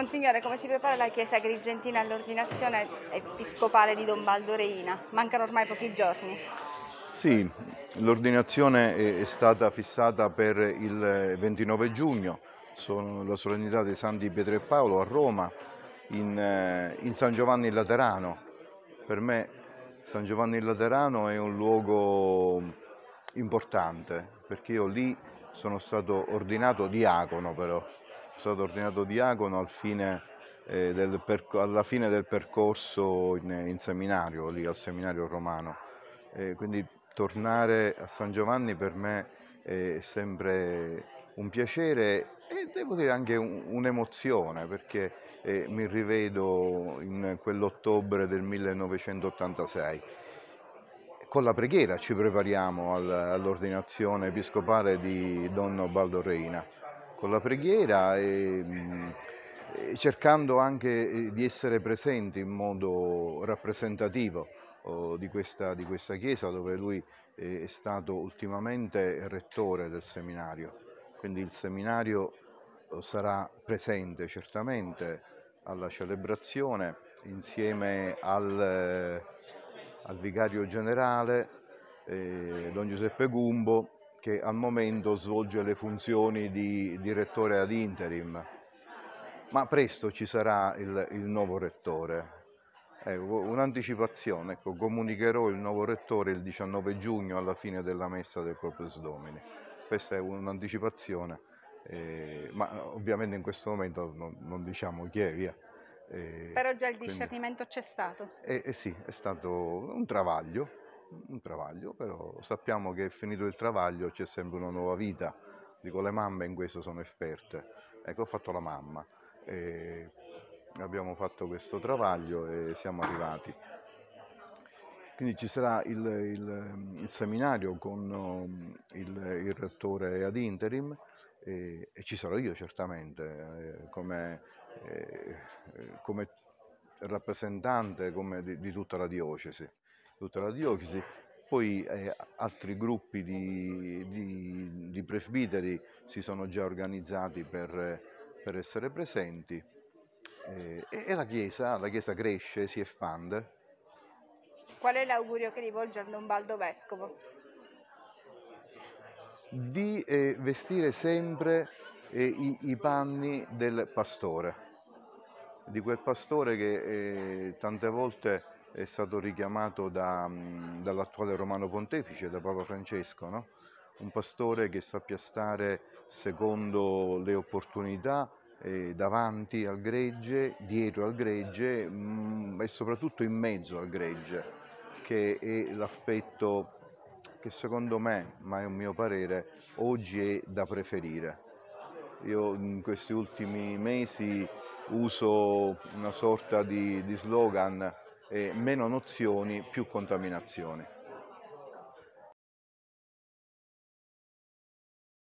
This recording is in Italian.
Monsignore, come si prepara la Chiesa agrigentina all'ordinazione episcopale di Don Baldo Reina? Mancano ormai pochi giorni. Sì, l'ordinazione è stata fissata per il 29 giugno, sono la solennità dei Santi Pietro e Paolo a Roma, in, eh, in San Giovanni in Laterano. Per me San Giovanni in Laterano è un luogo importante, perché io lì sono stato ordinato diacono però, stato ordinato diacono al fine, eh, del, alla fine del percorso in, in, seminario, lì al seminario romano. Eh, quindi tornare a San Giovanni per me eh, è sempre un piacere e devo dire anche un'emozione perché eh, mi rivedo in quell'ottobre del 1986. Con la preghiera ci prepariamo all'ordinazione episcopale di Don Baldo Reina con la preghiera e, mm, e cercando anche eh, di essere presente in modo rappresentativo oh, di questa, di questa chiesa dove lui eh, è stato ultimamente rettore del seminario. Quindi il seminario oh, sarà presente certamente alla celebrazione insieme al, eh, al vicario generale eh, Don Giuseppe Gumbo che al momento svolge le funzioni di direttore ad interim, ma presto ci sarà il, il nuovo rettore. Ecco, un'anticipazione, ecco, comunicherò il nuovo rettore il 19 giugno alla fine della messa del Corpus Domini. Questa è un'anticipazione, eh, ma ovviamente in questo momento non, non diciamo chi è, via. Eh, Però già il discernimento c'è stato. Eh, eh sì, è stato un travaglio, un travaglio, però sappiamo che finito il travaglio c'è sempre una nuova vita. Dico, le mamme in questo sono esperte. Ecco, ho fatto la mamma. E abbiamo fatto questo travaglio e siamo arrivati. Quindi ci sarà il, il, il seminario con um, il, il, rettore ad interim e, e ci sarò io certamente eh, come, eh, eh, come, rappresentante come di, di tutta la diocesi tutta la diocesi, poi eh, altri gruppi di, di, di, presbiteri si sono già organizzati per, per essere presenti eh, e, la, chiesa, la Chiesa cresce, si espande. Qual è l'augurio che rivolge a Lombaldo Vescovo? Di eh, vestire sempre eh, i, i panni del pastore, di quel pastore che eh, tante volte è stato richiamato da, mm, dall'attuale Romano Pontefice, da Papa Francesco, no? un pastore che sappia stare secondo le opportunità, eh, davanti al gregge, dietro al gregge mh, mm, e soprattutto in mezzo al gregge, che è l'aspetto che secondo me, ma è un mio parere, oggi è da preferire. Io in questi ultimi mesi uso una sorta di, di slogan eh, meno nozioni, più contaminazioni.